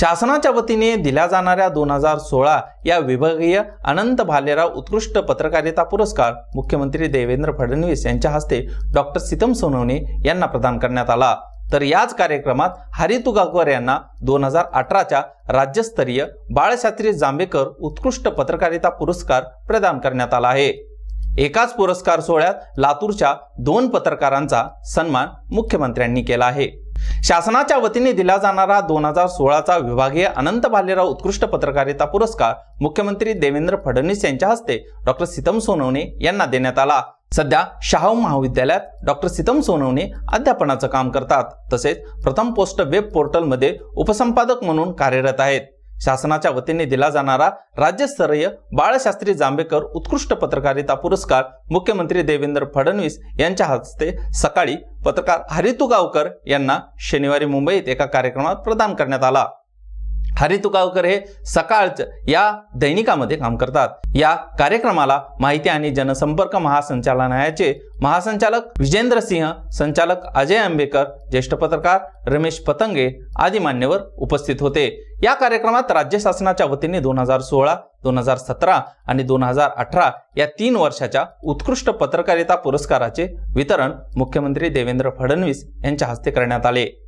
शासनाच्या वतीने दिल्या जाणाऱ्या दोन हजार सोळा या विभागीय अनंत भालेराव उत्कृष्ट पत्रकारिता पुरस्कार मुख्यमंत्री देवेंद्र फडणवीस यांच्या हस्ते डॉक्टर सीतम सोनवणे यांना प्रदान करण्यात आला तर याच कार्यक्रमात हरितू गागवर यांना दोन हजार अठराच्या राज्यस्तरीय बाळशास्त्री जांभेकर उत्कृष्ट पत्रकारिता पुरस्कार प्रदान करण्यात आला आहे एकाच पुरस्कार सोहळ्यात लातूरच्या दोन पत्रकारांचा सन्मान मुख्यमंत्र्यांनी केला आहे शासनाच्या वतीने दिला जाणारा दोन हजार सोळाचा विभागीय अनंत भालेराव उत्कृष्ट पत्रकारिता पुरस्कार मुख्यमंत्री देवेंद्र फडणवीस यांच्या हस्ते डॉक्टर सीतम सोनवणे यांना देण्यात आला सध्या शाहू महाविद्यालयात डॉक्टर सीतम सोनवणे अध्यापनाचं काम करतात तसेच प्रथम पोस्ट वेब पोर्टलमध्ये उपसंपादक म्हणून कार्यरत आहेत शासनाच्या वतीने दिला जाणारा राज्यस्तरीय बाळशास्त्री जांभेकर उत्कृष्ट पत्रकारिता पुरस्कार मुख्यमंत्री देवेंद्र फडणवीस यांच्या हस्ते सकाळी पत्रकार हरितू गावकर यांना शनिवारी मुंबईत एका कार्यक्रमात प्रदान करण्यात आला हरी तुकावकर हे सकाळच या दैनिकामध्ये काम करतात या कार्यक्रमाला माहिती आणि जनसंपर्क महासंचालनालयाचे महासंचालक विजेंद्र सिंह संचालक अजय आंबेकर ज्येष्ठ पत्रकार रमेश पतंगे आदी मान्यवर उपस्थित होते या कार्यक्रमात राज्य शासनाच्या वतीने दोन हजार सोळा दोन हजार सतरा आणि दोन हजार अठरा या तीन वर्षाच्या उत्कृष्ट पत्रकारिता पुरस्काराचे वितरण मुख्यमंत्री देवेंद्र फडणवीस यांच्या हस्ते करण्यात आले